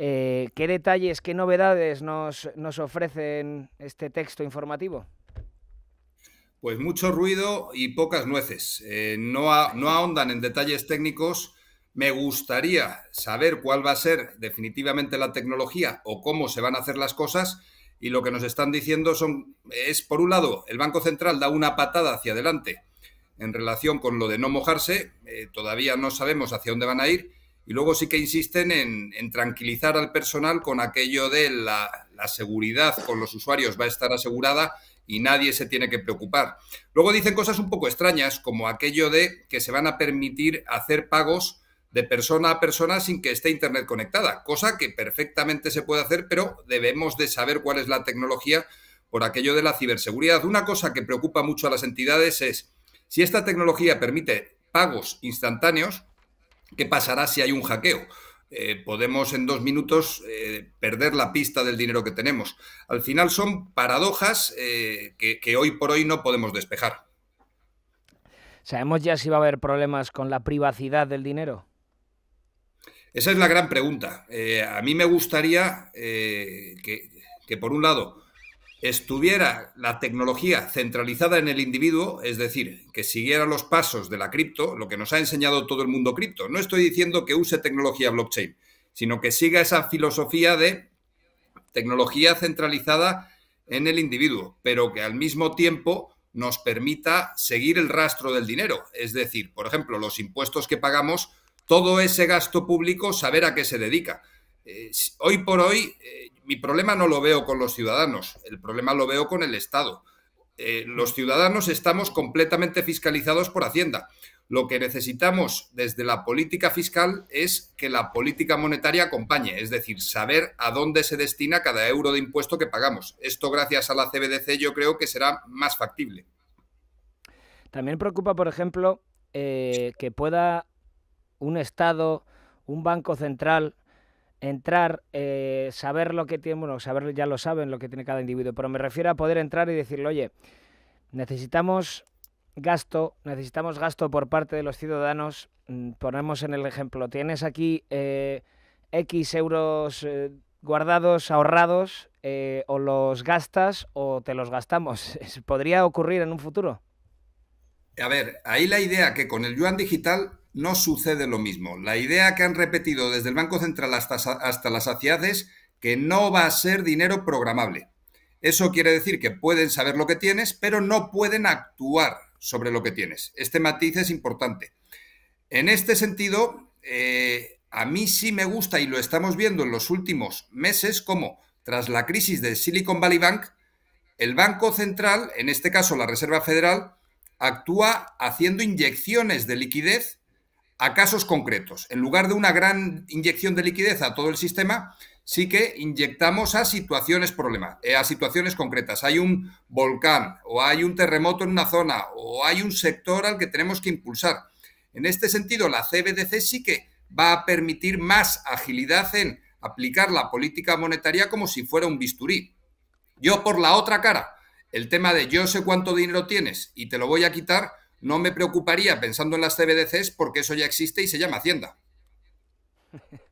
Eh, ¿Qué detalles, qué novedades nos, ofrecen este texto informativo? Pues mucho ruido y pocas nueces. Eh, no, ahondan en detalles técnicos. Me gustaría saber cuál va a ser definitivamente la tecnología o cómo se van a hacer las cosas. Y lo que nos están diciendo son, es, por un lado, el Banco Central da una patada hacia adelante en relación con lo de no mojarse. Eh, todavía no sabemos hacia dónde van a ir. Y luego sí que insisten en, tranquilizar al personal con aquello de la seguridad con los usuarios va a estar asegurada y nadie se tiene que preocupar. Luego dicen cosas un poco extrañas, como aquello de que se van a permitir hacer pagos de persona a persona sin que esté Internet conectada, cosa que perfectamente se puede hacer, pero debemos de saber cuál es la tecnología por aquello de la ciberseguridad. Una cosa que preocupa mucho a las entidades es si esta tecnología permite pagos instantáneos, ¿Qué pasará si hay un hackeo? Eh, podemos en dos minutos eh, perder la pista del dinero que tenemos. Al final son paradojas eh, que, hoy por hoy no podemos despejar. ¿Sabemos ya si va a haber problemas con la privacidad del dinero? Esa es la gran pregunta. a mí me gustaría que, por un lado, estuviera la tecnología centralizada en el individuo, es decir, que siguiera los pasos de la cripto, lo que nos ha enseñado todo el mundo cripto. No estoy diciendo que use tecnología blockchain, sino que siga esa filosofía de tecnología centralizada en el individuo, pero que al mismo tiempo nos permita seguir el rastro del dinero. Es decir, por ejemplo, los impuestos que pagamos, todo ese gasto público, saber a qué se dedica. Eh, hoy por hoy, eh, mi problema no lo veo con los ciudadanos, el problema lo veo con el Estado. Eh, los ciudadanos estamos completamente fiscalizados por Hacienda. Lo que necesitamos desde la política fiscal es que la política monetaria acompañe, es decir, saber a dónde se destina cada euro de impuesto que pagamos. Esto gracias a la CBDC yo creo que será más factible. También preocupa, por ejemplo, eh, que pueda un Estado, un Banco Central, entrar, eh, saber lo que tiene, bueno, saber ya lo saben lo que tiene cada individuo, pero me refiero a poder entrar y decirle, oye, necesitamos gasto, necesitamos gasto por parte de los ciudadanos. Mm, ponemos en el ejemplo, tienes aquí eh, X euros eh, guardados, ahorrados, o los gastas o te los gastamos. ¿Podría ocurrir en un futuro? A ver, ahí la idea que con el yuan digital no sucede lo mismo. La idea que han repetido desde el Banco Central hasta, hasta la es que no va a ser dinero programable. Eso quiere decir que pueden saber lo que tienes, pero no pueden actuar sobre lo que tienes. Este matiz es importante. En este sentido, eh, a mí sí me gusta y lo estamos viendo en los últimos meses como tras la crisis de Silicon Valley Bank, el Banco Central, en este caso la Reserva Federal, actúa haciendo inyecciones de liquidez a casos concretos. En lugar de una gran inyección de liquidez a todo el sistema, sí que inyectamos a situaciones problemas, eh, a situaciones concretas. Hay un volcán o hay un terremoto en una zona o hay un sector al que tenemos que impulsar. En este sentido, la CBDC sí que va a permitir más agilidad en aplicar la política monetaria como si fuera un bisturí. Yo por la otra cara, el tema de yo sé cuánto dinero tienes y te lo voy a quitar, no me preocuparía pensando en las CBDCs porque eso ya existe y se llama Hacienda.